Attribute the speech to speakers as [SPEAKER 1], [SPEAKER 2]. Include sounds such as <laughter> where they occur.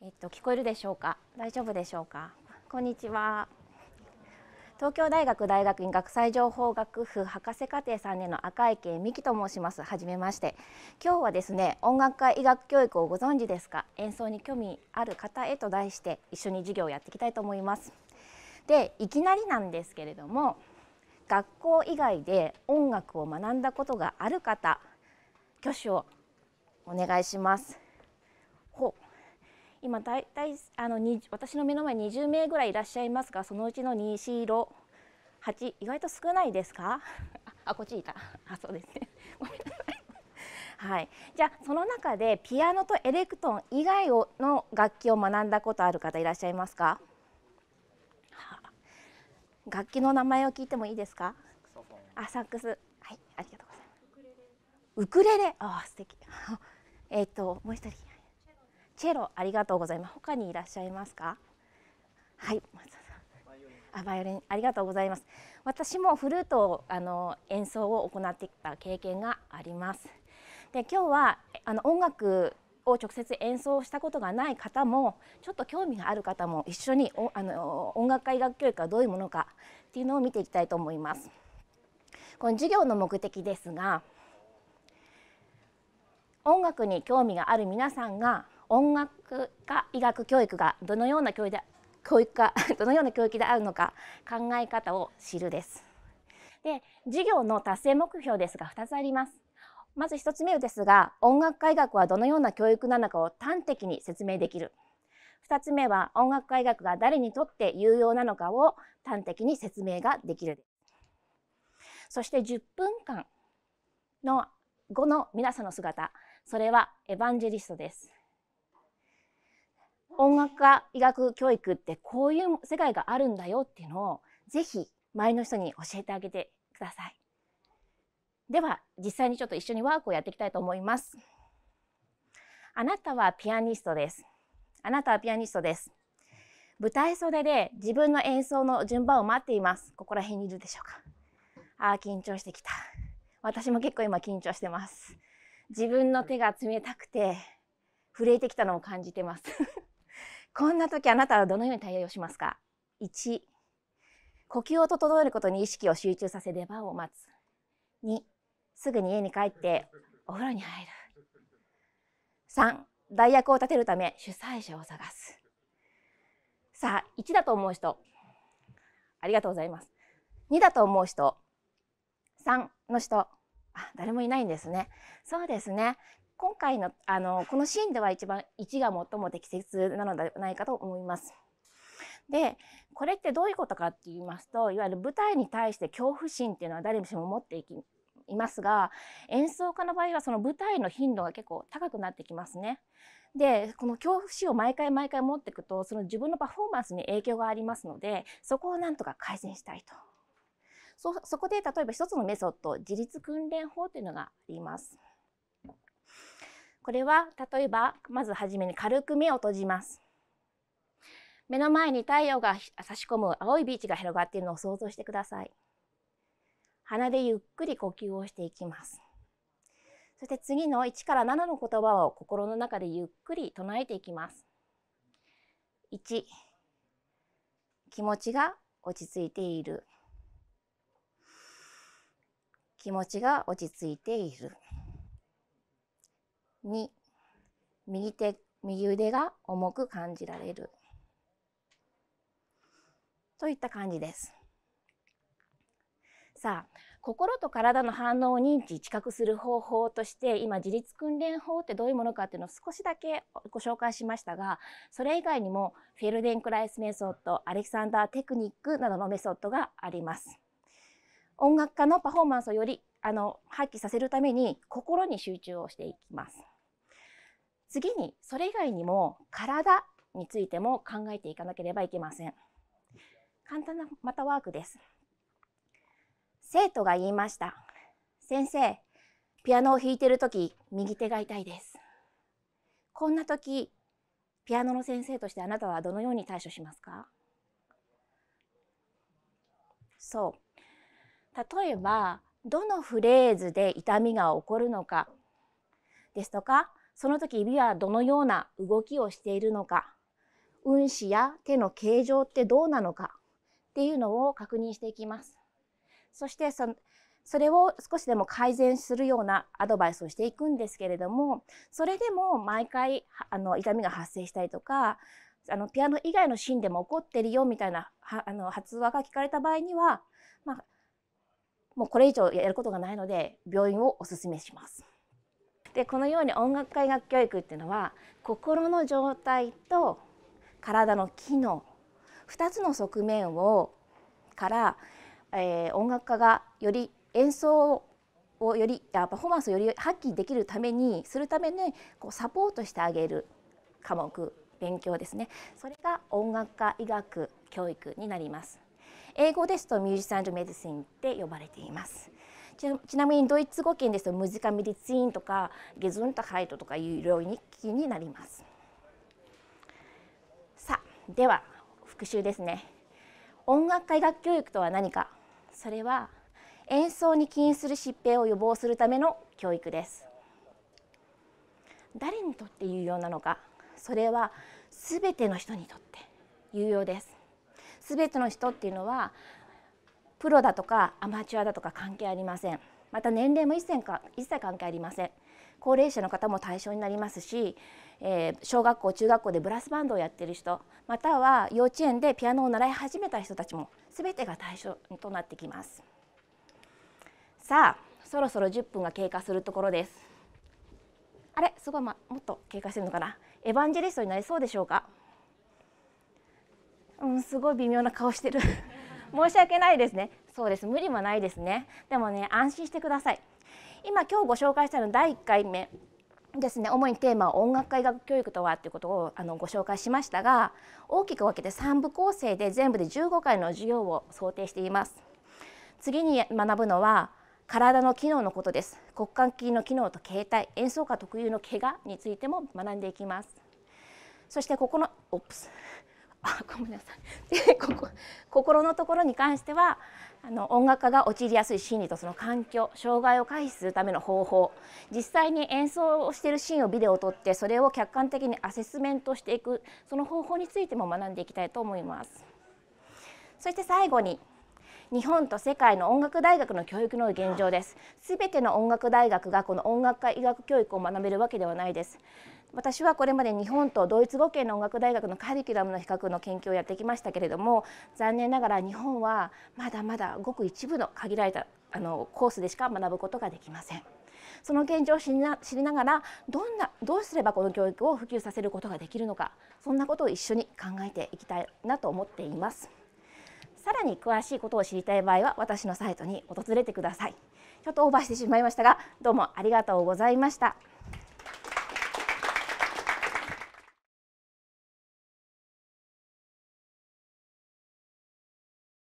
[SPEAKER 1] えっと、聞こえるでしょうか大丈夫でしょうかこんにちは東京大学大学院学際情報学部博士課程3年の赤池美希と申しますはじめまして今日はですね音楽科医学教育をご存知ですか演奏に興味ある方へと題して一緒に授業をやっていきたいと思いますでいきなりなんですけれども学校以外で音楽を学んだことがある方挙手をお願いしますほう今だいたいあの私の目の前20名ぐらいいらっしゃいますがそのうちの2白8意外と少ないですか <laughs> あこっちいたあそうですねごめんなさいはいじゃあその中でピアノとエレクトーン以外をの楽器を学んだことある方いらっしゃいますか、はあ、楽器の名前を聞いてもいいですかあサックスはいありがとうございますウクレレウクレレあ素敵 <laughs> えっ、ともう一人チェロありがとうございます。他にいらっしゃいますか？はい、松田さん。あ、バイオリンありがとうございます。私もフルートをあの演奏を行ってきた経験があります。で、今日はあの音楽を直接演奏したことがない方もちょっと興味がある方も一緒におあの音楽会学教育はどういうものかっていうのを見ていきたいと思います。この授業の目的ですが音楽に興味がある皆さんが音楽か医学教育がどのような教育で教育がどのような教育であるのか考え方を知るです。で授業の達成目標ですが2つあります。まず1つ目ですが音楽科医学はどのような教育なのかを端的に説明できる。2つ目は音楽科医学が誰にとって有用なのかを端的に説明ができる。そして10分間の後の皆さんの姿、それはエヴァンジェリストです。音楽家医学教育ってこういう世界があるんだよっていうのをぜひ周りの人に教えてあげてください。では実際にちょっと一緒にワークをやっていきたいと思います。あなたはピアニストです。あなたはピアニストです。舞台袖で自分の演奏の順番を待っています。ここら辺にいるでしょうか。ああ、緊張してきた。私も結構今緊張してます。自分の手が冷たくて、震えてきたのを感じてます。こんな時あなたはどのように対応しますか ?1、呼吸を整えることに意識を集中させ出番を待つ。2、すぐに家に帰ってお風呂に入る。3、代役を立てるため主催者を探す。さあ、1だと思う人、ありがとうございます。2だと思う人、3の人、あ、誰もいないんですね。そうですね。今回のあのこのシーンでは一番1が最も適切なのではないかと思います。でこれってどういうことかって言いますといわゆる舞台に対して恐怖心っていうのは誰しも持っていきいますが演奏家の場合はその舞台の頻度が結構高くなってきますね。でこの恐怖心を毎回毎回持っていくとその自分のパフォーマンスに影響がありますのでそこをなんとか改善したいと。そこで例えば一つのメソッド自立訓練法というのがあります。これは例えばまずはじめに軽く目を閉じます。目の前に太陽が差し込む青いビーチが広がっているのを想像してください。鼻でゆっくり呼吸をしていきます。そして次の1から7の言葉を心の中でゆっくり唱えていきます。1気持ちが落ち着いている気持ちが落ち着いている。2右手右腕が重く感じられるといった感じです。さあ心と体の反応を認知知覚する方法として今自立訓練法ってどういうものかっていうのを少しだけご紹介しましたがそれ以外にもフェルデンクライスメソッドアレキサンダーテクニックなどのメソッドがあります。音楽家のパフォーマンスをよりあの発揮させるために心に集中をしていきます。次にそれ以外にも体についても考えていかなければいけません。簡単なまたワークです。生徒が言いました。先生、ピアノを弾いてる時、右手が痛いです。こんな時、ピアノの先生としてあなたはどのように対処しますかそう。例えば、どのフレーズで痛みが起こるのかですとか、その時指はどのような動きをしているのか、運指や手の形状ってどうなのかっていうのを確認していきます。そしてそそれを少しでも改善するようなアドバイスをしていくんですけれども、それでも毎回あの痛みが発生したりとか、あのピアノ以外のシーンでも起こってるよみたいなあの発話が聞かれた場合には、まあ、もうこれ以上やることがないので病院をおすすめします。でこのように音楽会学教育っていうのは心の状態と体の機能2つの側面をから、えー、音楽家がより演奏をよりパフォーマンスをより発揮できるためにするためにこうサポートしてあげる科目勉強ですねそれが音楽家医学教育になります英語ですとミュージシャン・メディシンって呼ばれていますちなみにドイツ語圏ですとムジカ・ミリツインとかゲズンタ・ハイトとかいう領域になります。さあでは復習ですね。音楽会学教育とは何かそれは演奏に起因する疾病を予防するための教育です。誰にとって有用なのかそれはすべての人にとって有用です。すべての人っていうのはプロだとかアマチュアだとか関係ありませんまた年齢も一切か一切関係ありません高齢者の方も対象になりますし、えー、小学校中学校でブラスバンドをやっている人または幼稚園でピアノを習い始めた人たちも全てが対象となってきますさあそろそろ10分が経過するところですあれすごい、ま、もっと経過してるのかなエヴァンジェリストになりそうでしょうかうんすごい微妙な顔してる申し訳ないですねそうです無理もないですねでもね安心してください今今日ご紹介したの第1回目ですね主にテーマは音楽科医学教育とはということをあのご紹介しましたが大きく分けて3部構成で全部で15回の授業を想定しています次に学ぶのは体の機能のことです骨幹筋の機能と形態演奏家特有の怪我についても学んでいきますそしてここのオプスあごめんなさいで <laughs> ここ心のところに関してはあの音楽家が陥りやすい心理とその環境障害を回避するための方法実際に演奏をしているシーンをビデオを撮ってそれを客観的にアセスメントしていくその方法についても学んでいきたいと思います。そして最後に日本と世界の音楽大学の教育の現状です。すべての音楽大学がこの音楽科医学教育を学べるわけではないです。私はこれまで日本とドイツ語圏の音楽大学のカリキュラムの比較の研究をやってきましたけれども残念ながら日本はまだまだごく一部の限られたあのコースでしか学ぶことができません。その現状を知りな知りながらどんなどうすればこの教育を普及させることができるのかそんなことを一緒に考えていきたいなと思っています。さらに詳しいことを知りたい場合は私のサイトに訪れてください。ちょっとオーバーしてしまいましたがどうもありがとうございました。